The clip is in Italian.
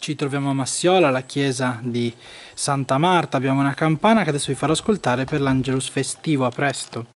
ci troviamo a Massiola, alla chiesa di Santa Marta, abbiamo una campana che adesso vi farò ascoltare per l'Angelus festivo, a presto!